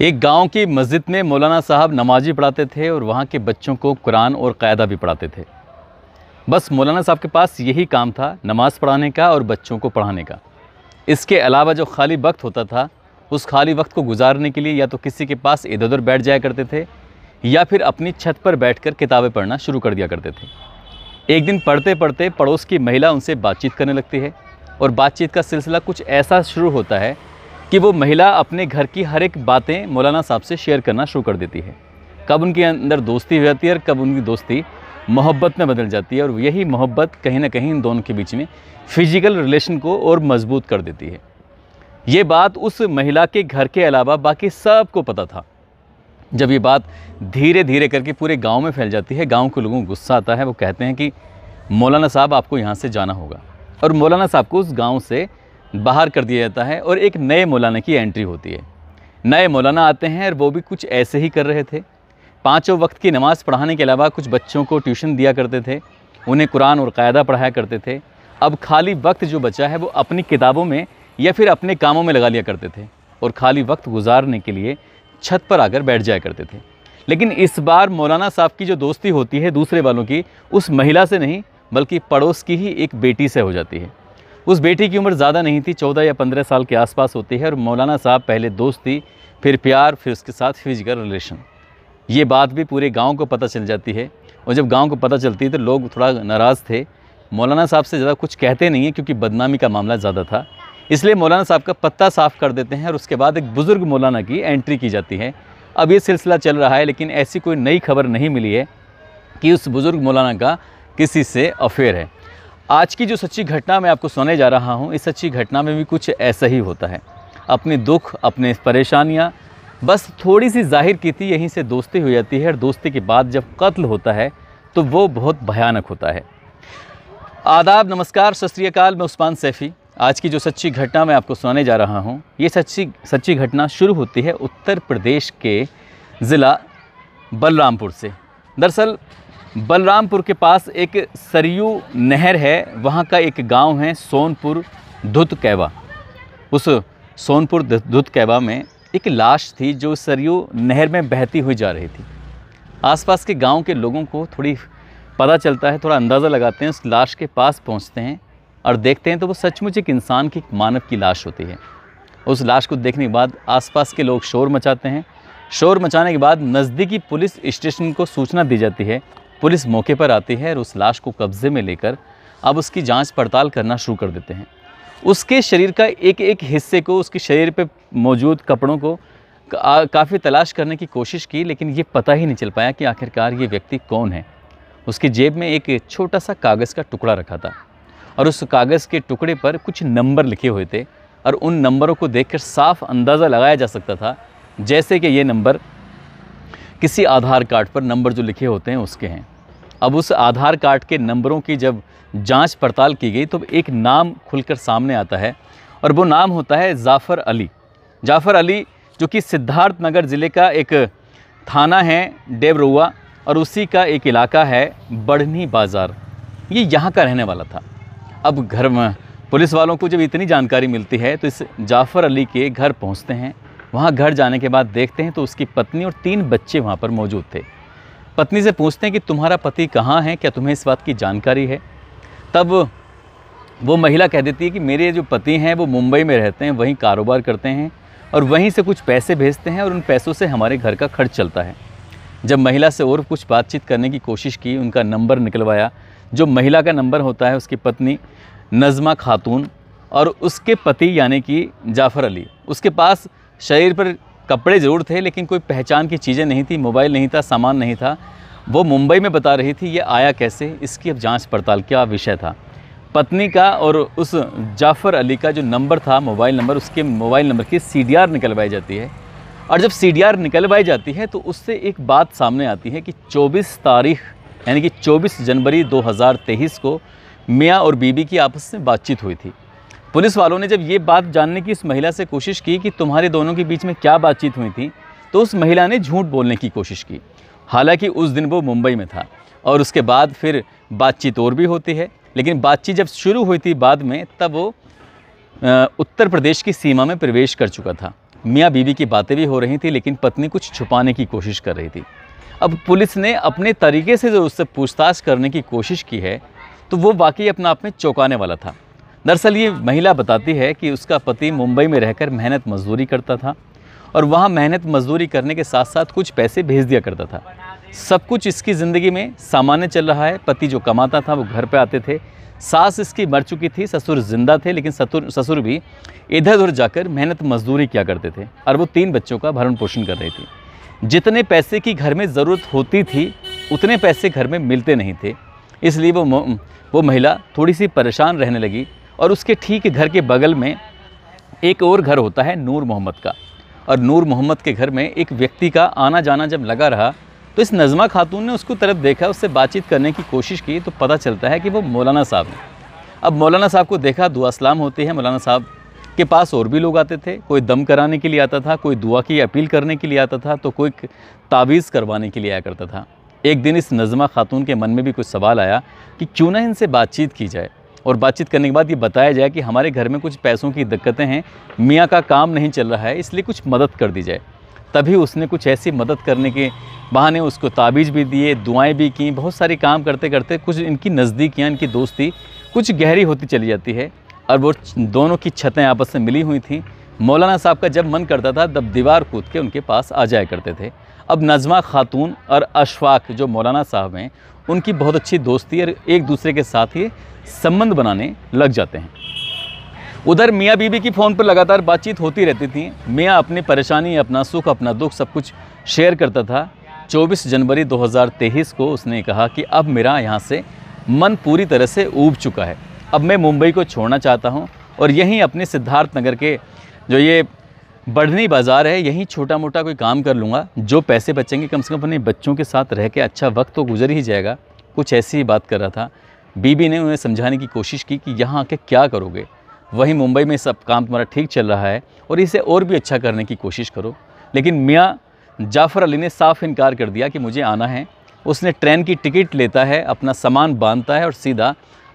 एक गांव की मस्जिद में मौलाना साहब नमाजी पढ़ाते थे और वहाँ के बच्चों को कुरान और कायदा भी पढ़ाते थे बस मौलाना साहब के पास यही काम था नमाज़ पढ़ाने का और बच्चों को पढ़ाने का इसके अलावा जो खाली वक्त होता था उस खाली वक्त को गुजारने के लिए या तो किसी के पास इधर उधर बैठ जाया करते थे या फिर अपनी छत पर कर किताबें पढ़ना शुरू कर दिया करते थे एक दिन पढ़ते पढ़ते पड़ोस की महिला उनसे बातचीत करने लगती है और बातचीत का सिलसिला कुछ ऐसा शुरू होता है कि वो महिला अपने घर की हर एक बातें मौलाना साहब से शेयर करना शुरू कर देती है कब उनके अंदर दोस्ती हो जाती है और कब उनकी दोस्ती मोहब्बत में बदल जाती है और यही मोहब्बत कहीं ना कहीं इन दोनों के बीच में फिजिकल रिलेशन को और मजबूत कर देती है ये बात उस महिला के घर के अलावा बाकी सबको पता था जब ये बात धीरे धीरे करके पूरे गांव में फैल जाती है गांव के लोगों को गुस्सा आता है वो कहते हैं कि मौलाना साहब आपको यहाँ से जाना होगा और मौलाना साहब को उस गांव से बाहर कर दिया जाता है और एक नए मौलाना की एंट्री होती है नए मौलाना आते हैं और वो भी कुछ ऐसे ही कर रहे थे पाँचों वक्त की नमाज़ पढ़ाने के अलावा कुछ बच्चों को ट्यूशन दिया करते थे उन्हें कुरान और कायदा पढ़ाया करते थे अब खाली वक्त जो बचा है वो अपनी किताबों में या फिर अपने कामों में लगा लिया करते थे और खाली वक्त गुजारने के लिए छत पर आकर बैठ जाया करते थे लेकिन इस बार मौलाना साहब की जो दोस्ती होती है दूसरे वालों की उस महिला से नहीं बल्कि पड़ोस की ही एक बेटी से हो जाती है उस बेटी की उम्र ज़्यादा नहीं थी चौदह या पंद्रह साल के आसपास होती है और मौलाना साहब पहले दोस्त थी फिर प्यार फिर उसके साथ फिजिकल रिलेशन ये बात भी पूरे गांव को पता चल जाती है और जब गांव को पता चलती है तो लोग थोड़ा नाराज़ थे मौलाना साहब से ज़्यादा कुछ कहते नहीं हैं क्योंकि बदनामी का मामला ज़्यादा था इसलिए मौलाना साहब का पत्ता साफ़ कर देते हैं और उसके बाद एक बुज़ुर्ग मौलाना की एंट्री की जाती है अब ये सिलसिला चल रहा है लेकिन ऐसी कोई नई खबर नहीं मिली है कि उस बुज़ुर्ग मौलाना का किसी से अफेयर है आज की जो सच्ची घटना मैं आपको सुनाने जा रहा हूँ इस सच्ची घटना में भी कुछ ऐसा ही होता है अपने दुख अपने परेशानियाँ बस थोड़ी सी जाहिर की थी यहीं से दोस्ती हो जाती है और दोस्ती के बाद जब कत्ल होता है तो वो बहुत भयानक होता है आदाब नमस्कार सत मैं उस्मान सैफ़ी आज की जो सच्ची घटना मैं आपको सुनाने जा रहा हूँ ये सच्ची सच्ची घटना शुरू होती है उत्तर प्रदेश के ज़िला बलरामपुर से दरअसल बलरामपुर के पास एक सरयू नहर है वहाँ का एक गांव है सोनपुर धुत कैबा उस सोनपुर धुत कैबा में एक लाश थी जो सरयू नहर में बहती हुई जा रही थी आसपास के गांव के लोगों को थोड़ी पता चलता है थोड़ा अंदाज़ा लगाते हैं उस लाश के पास पहुँचते हैं और देखते हैं तो वो सचमुच एक इंसान की मानव की लाश होती है उस लाश को देखने के बाद आसपास के लोग शोर मचाते हैं शोर मचाने के बाद नज़दीकी पुलिस स्टेशन को सूचना दी जाती है पुलिस मौके पर आती है और उस लाश को कब्जे में लेकर अब उसकी जांच पड़ताल करना शुरू कर देते हैं उसके शरीर का एक एक हिस्से को उसके शरीर पे मौजूद कपड़ों को काफ़ी तलाश करने की कोशिश की लेकिन ये पता ही नहीं चल पाया कि आखिरकार ये व्यक्ति कौन है उसकी जेब में एक छोटा सा कागज़ का टुकड़ा रखा था और उस कागज़ के टुकड़े पर कुछ नंबर लिखे हुए थे और उन नंबरों को देखकर साफ अंदाज़ा लगाया जा सकता था जैसे कि ये नंबर किसी आधार कार्ड पर नंबर जो लिखे होते हैं उसके हैं अब उस आधार कार्ड के नंबरों की जब जांच पड़ताल की गई तो एक नाम खुलकर सामने आता है और वो नाम होता है जाफ़र अली जाफ़र अली जो कि सिद्धार्थ नगर ज़िले का एक थाना है डेवरुआ और उसी का एक इलाका है बढ़नी बाज़ार ये यहाँ का रहने वाला था अब घर में पुलिस वालों को जब इतनी जानकारी मिलती है तो इस जाफ़र अली के घर पहुँचते हैं वहाँ घर जाने के बाद देखते हैं तो उसकी पत्नी और तीन बच्चे वहाँ पर मौजूद थे पत्नी से पूछते हैं कि तुम्हारा पति कहाँ है क्या तुम्हें इस बात की जानकारी है तब वो महिला कह देती है कि मेरे जो पति हैं वो मुंबई में रहते हैं वहीं कारोबार करते हैं और वहीं से कुछ पैसे भेजते हैं और उन पैसों से हमारे घर का खर्च चलता है जब महिला से और कुछ बातचीत करने की कोशिश की उनका नंबर निकलवाया जो महिला का नंबर होता है उसकी पत्नी नज़मा खातून और उसके पति यानी कि जाफ़र अली उसके पास शरीर पर कपड़े ज़रूर थे लेकिन कोई पहचान की चीज़ें नहीं थी मोबाइल नहीं था सामान नहीं था वो मुंबई में बता रही थी ये आया कैसे इसकी अब जांच पड़ताल क्या विषय था पत्नी का और उस जाफ़र अली का जो नंबर था मोबाइल नंबर उसके मोबाइल नंबर की सी निकलवाई जाती है और जब सी निकलवाई जाती है तो उससे एक बात सामने आती है कि चौबीस तारीख यानी कि चौबीस जनवरी दो को मियाँ और बीबी की आपस में बातचीत हुई थी पुलिस वालों ने जब ये बात जानने की इस महिला से कोशिश की कि तुम्हारे दोनों के बीच में क्या बातचीत हुई थी तो उस महिला ने झूठ बोलने की कोशिश की हालांकि उस दिन वो मुंबई में था और उसके बाद फिर बातचीत और भी होती है लेकिन बातचीत जब शुरू हुई थी बाद में तब वो उत्तर प्रदेश की सीमा में प्रवेश कर चुका था मियाँ बीवी की बातें भी हो रही थी लेकिन पत्नी कुछ छुपाने की कोशिश कर रही थी अब पुलिस ने अपने तरीके से जो उससे पूछताछ करने की कोशिश की है तो वो वाकई अपना आप में चौंकाने वाला था दरअसल ये महिला बताती है कि उसका पति मुंबई में रहकर मेहनत मजदूरी करता था और वहाँ मेहनत मजदूरी करने के साथ साथ कुछ पैसे भेज दिया करता था सब कुछ इसकी ज़िंदगी में सामान्य चल रहा है पति जो कमाता था वो घर पर आते थे सास इसकी मर चुकी थी ससुर ज़िंदा थे लेकिन ससुर ससुर भी इधर उधर जाकर मेहनत मजदूरी किया करते थे और वो तीन बच्चों का भरण पोषण कर रही थी जितने पैसे की घर में ज़रूरत होती थी उतने पैसे घर में मिलते नहीं थे इसलिए वो वो महिला थोड़ी सी परेशान रहने लगी और उसके ठीक घर के बगल में एक और घर होता है नूर मोहम्मद का और नूर मोहम्मद के घर में एक व्यक्ति का आना जाना जब लगा रहा तो इस नज़मा खातून ने उसको तरफ देखा उससे बातचीत करने की कोशिश की तो पता चलता है कि वो मौलाना साहब हैं अब मौलाना साहब को देखा दुआ सलाम होती है मौलाना साहब के पास और भी लोग आते थे कोई दम कराने के लिए आता था कोई दुआ की अपील करने के लिए आता था तो कोई तावीज़ करवाने के लिए आया करता था एक दिन इस नज़मा खातून के मन में भी कुछ सवाल आया कि क्यों ना इनसे बातचीत की जाए और बातचीत करने के बाद ये बताया जाए कि हमारे घर में कुछ पैसों की दिक्कतें हैं मियाँ का काम नहीं चल रहा है इसलिए कुछ मदद कर दी जाए तभी उसने कुछ ऐसी मदद करने के बहाने उसको ताबीज़ भी दिए दुआएं भी की बहुत सारे काम करते करते कुछ इनकी नज़दीकियाँ इनकी दोस्ती कुछ गहरी होती चली जाती है और वो दोनों की छतें आपस में मिली हुई थी मौलाना साहब का जब मन करता था तब दीवार कूद के उनके पास आ जाया करते थे अब नज़मा खातून और अशफाक जो मौलाना साहब हैं उनकी बहुत अच्छी दोस्ती और एक दूसरे के साथ ही संबंध बनाने लग जाते हैं उधर मियाँ बीबी की फ़ोन पर लगातार बातचीत होती रहती थी मियाँ अपनी परेशानी अपना सुख अपना दुख सब कुछ शेयर करता था 24 जनवरी 2023 को उसने कहा कि अब मेरा यहाँ से मन पूरी तरह से ऊब चुका है अब मैं मुंबई को छोड़ना चाहता हूँ और यहीं अपने सिद्धार्थ नगर के जो ये बढ़नी बाज़ार है यहीं छोटा मोटा कोई काम कर लूँगा जो पैसे बचेंगे कम से कम अपने बच्चों के साथ रह के अच्छा वक्त तो गुजर ही जाएगा कुछ ऐसी ही बात कर रहा था बीबी ने उन्हें समझाने की कोशिश की कि यहाँ आके क्या करोगे वहीं मुंबई में सब काम तुम्हारा ठीक चल रहा है और इसे और भी अच्छा करने की कोशिश करो लेकिन मियाँ जाफ़र अली ने साफ इनकार कर दिया कि मुझे आना है उसने ट्रेन की टिकट लेता है अपना सामान बांधता है और सीधा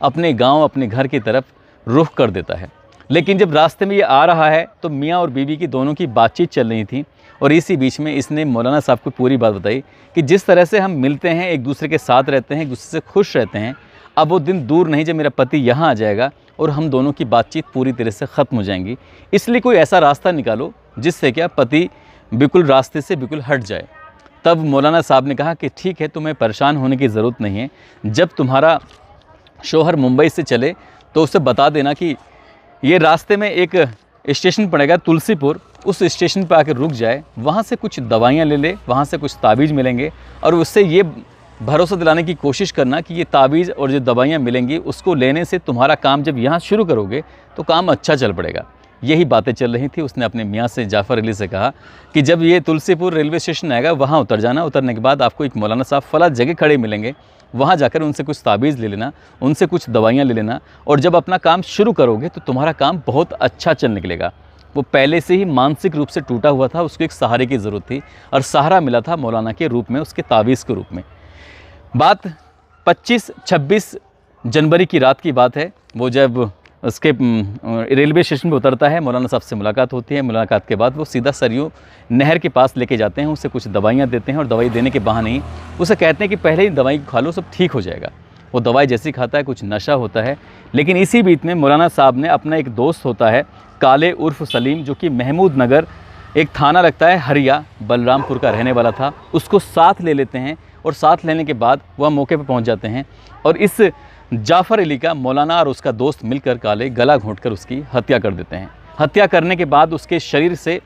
अपने गाँव अपने घर की तरफ रुख कर देता है लेकिन जब रास्ते में ये आ रहा है तो मियाँ और बीवी की दोनों की बातचीत चल रही थी और इसी बीच में इसने मौलाना साहब को पूरी बात बताई कि जिस तरह से हम मिलते हैं एक दूसरे के साथ रहते हैं एक दूसरे से खुश रहते हैं अब वो दिन दूर नहीं जब मेरा पति यहाँ आ जाएगा और हम दोनों की बातचीत पूरी तरह से ख़त्म हो जाएंगी इसलिए कोई ऐसा रास्ता निकालो जिससे क्या पति बिल्कुल रास्ते से बिल्कुल हट जाए तब मौलाना साहब ने कहा कि ठीक है तुम्हें परेशान होने की ज़रूरत नहीं है जब तुम्हारा शोहर मुंबई से चले तो उसे बता देना कि ये रास्ते में एक स्टेशन पड़ेगा तुलसीपुर उस स्टेशन पर आकर रुक जाए वहाँ से कुछ दवाइयाँ ले ले वहाँ से कुछ ताबीज़ मिलेंगे और उससे ये भरोसा दिलाने की कोशिश करना कि ये ताबीज़ और जो दवाइयाँ मिलेंगी उसको लेने से तुम्हारा काम जब यहाँ शुरू करोगे तो काम अच्छा चल पड़ेगा यही बातें चल रही थी उसने अपने मियाँ से जाफ़र अली से कहा कि जब ये तुलसीपुर रेलवे स्टेशन आएगा वहाँ उतर जाना उतरने के बाद आपको एक मौलाना साहब फला जगह खड़े मिलेंगे वहाँ जाकर उनसे कुछ ताबीज़ ले लेना उनसे कुछ दवाइयाँ ले लेना और जब अपना काम शुरू करोगे तो तुम्हारा काम बहुत अच्छा चल निकलेगा वो पहले से ही मानसिक रूप से टूटा हुआ था उसको एक सहारे की ज़रूरत थी और सहारा मिला था मौलाना के रूप में उसके तावीज़ के रूप में बात 25-26 जनवरी की रात की बात है वो जब उसके रेलवे स्टेशन पर उतरता है मौलाना साहब से मुलाकात होती है मुलाकात के बाद वो सीधा सरयू नहर के पास लेके जाते हैं उसे कुछ दवाइयाँ देते हैं और दवाई देने के बहाने ही उसे कहते हैं कि पहले ही दवाई खा लो सब ठीक हो जाएगा वो दवाई जैसी खाता है कुछ नशा होता है लेकिन इसी बीच में मौलाना साहब ने अपना एक दोस्त होता है काले उर्फ सलीम जो कि महमूद नगर एक थाना लगता है हरिया बलरामपुर का रहने वाला था उसको साथ ले लेते हैं और साथ लेने के बाद वह मौके पर पहुंच जाते हैं और इस जाफर अली का मौलाना और उसका दोस्त मिलकर काले गला घोंटकर उसकी हत्या कर देते हैं हत्या करने के बाद उसके शरीर से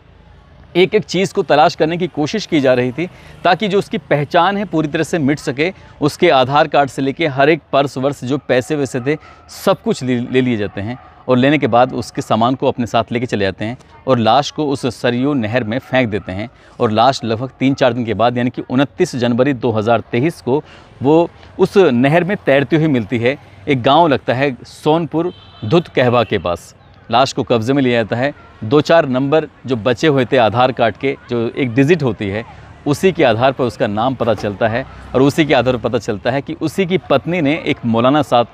एक एक चीज़ को तलाश करने की कोशिश की जा रही थी ताकि जो उसकी पहचान है पूरी तरह से मिट सके उसके आधार कार्ड से लेके हर एक पर्स वर्स जो पैसे वैसे थे सब कुछ ले लिए जाते हैं और लेने के बाद उसके सामान को अपने साथ लेके चले जाते हैं और लाश को उस सरयू नहर में फेंक देते हैं और लाश लगभग तीन चार दिन के बाद यानी कि उनतीस जनवरी 2023 को वो उस नहर में तैरती हुई मिलती है एक गांव लगता है सोनपुर धुत कहवा के पास लाश को कब्ज़े में लिया जाता है दो चार नंबर जो बचे हुए थे आधार कार्ड के जो एक डिजिट होती है उसी के आधार पर उसका नाम पता चलता है और उसी के आधार पर पता चलता है कि उसी की पत्नी ने एक मौलाना साहब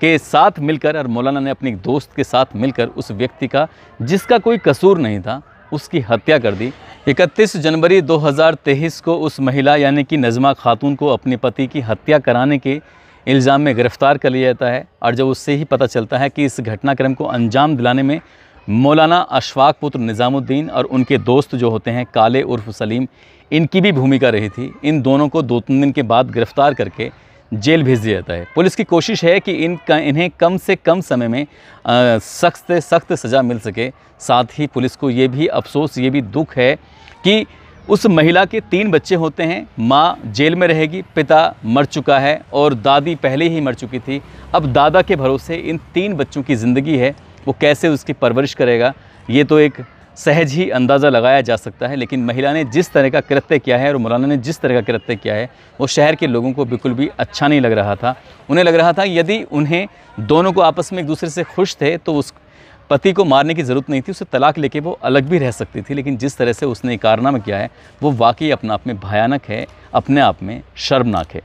के साथ मिलकर और मौलाना ने अपने दोस्त के साथ मिलकर उस व्यक्ति का जिसका कोई कसूर नहीं था उसकी हत्या कर दी 31 जनवरी 2023 को उस महिला यानी कि नज़मा खातून को अपने पति की हत्या कराने के इल्ज़ाम में गिरफ़्तार कर लिया जाता है और जब उससे ही पता चलता है कि इस घटनाक्रम को अंजाम दिलाने में मौलाना अशफाक पुत्र निज़ामुद्दीन और उनके दोस्त जो होते हैं काले उर्फ सलीम इनकी भी भूमिका रही थी इन दोनों को दो तीन दिन के बाद गिरफ़्तार करके जेल भेज दिया जाता है पुलिस की कोशिश है कि इन इन्हें कम से कम समय में सख्त से सख्त सज़ा मिल सके साथ ही पुलिस को ये भी अफसोस ये भी दुख है कि उस महिला के तीन बच्चे होते हैं माँ जेल में रहेगी पिता मर चुका है और दादी पहले ही मर चुकी थी अब दादा के भरोसे इन तीन बच्चों की ज़िंदगी है वो कैसे उसकी परवरिश करेगा ये तो एक सहज ही अंदाज़ा लगाया जा सकता है लेकिन महिला ने जिस तरह का कृत्य किया है और मौलाना ने जिस तरह का कृत्य किया है वो शहर के लोगों को बिल्कुल भी अच्छा नहीं लग रहा था उन्हें लग रहा था यदि उन्हें दोनों को आपस में एक दूसरे से खुश थे तो उस पति को मारने की ज़रूरत नहीं थी उसे तलाक लेके वो अलग भी रह सकती थी लेकिन जिस तरह से उसने कारनामा किया है वो वाकई अपने आप में भयानक है अपने आप में शर्मनाक है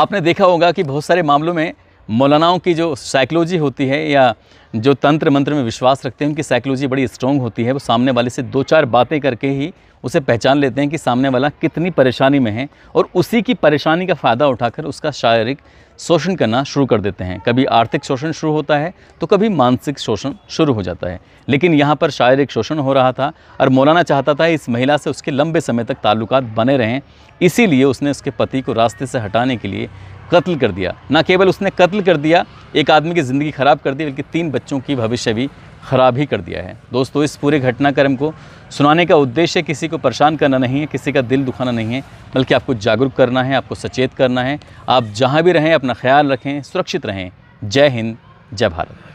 आपने देखा होगा कि बहुत सारे मामलों में मौलानाओं की जो साइकोलॉजी होती है या जो तंत्र मंत्र में विश्वास रखते हैं उनकी साइकोलॉजी बड़ी स्ट्रॉन्ग होती है वो सामने वाले से दो चार बातें करके ही उसे पहचान लेते हैं कि सामने वाला कितनी परेशानी में है और उसी की परेशानी का फ़ायदा उठाकर उसका शारीरिक शोषण करना शुरू कर देते हैं कभी आर्थिक शोषण शुरू होता है तो कभी मानसिक शोषण शुरू हो जाता है लेकिन यहाँ पर शारीरिक शोषण हो रहा था और मौलाना चाहता था इस महिला से उसके लंबे समय तक ताल्लुक बने रहें इसीलिए उसने उसके पति को रास्ते से हटाने के लिए कत्ल कर दिया ना केवल उसने कत्ल कर दिया एक आदमी की ज़िंदगी ख़राब कर दी बल्कि तीन बच्चों की भविष्य भी ख़राब ही कर दिया है दोस्तों इस पूरे घटनाक्रम को सुनाने का उद्देश्य किसी को परेशान करना नहीं है किसी का दिल दुखाना नहीं है बल्कि आपको जागरूक करना है आपको सचेत करना है आप जहाँ भी रहें अपना ख्याल रखें सुरक्षित रहें जय हिंद जय भारत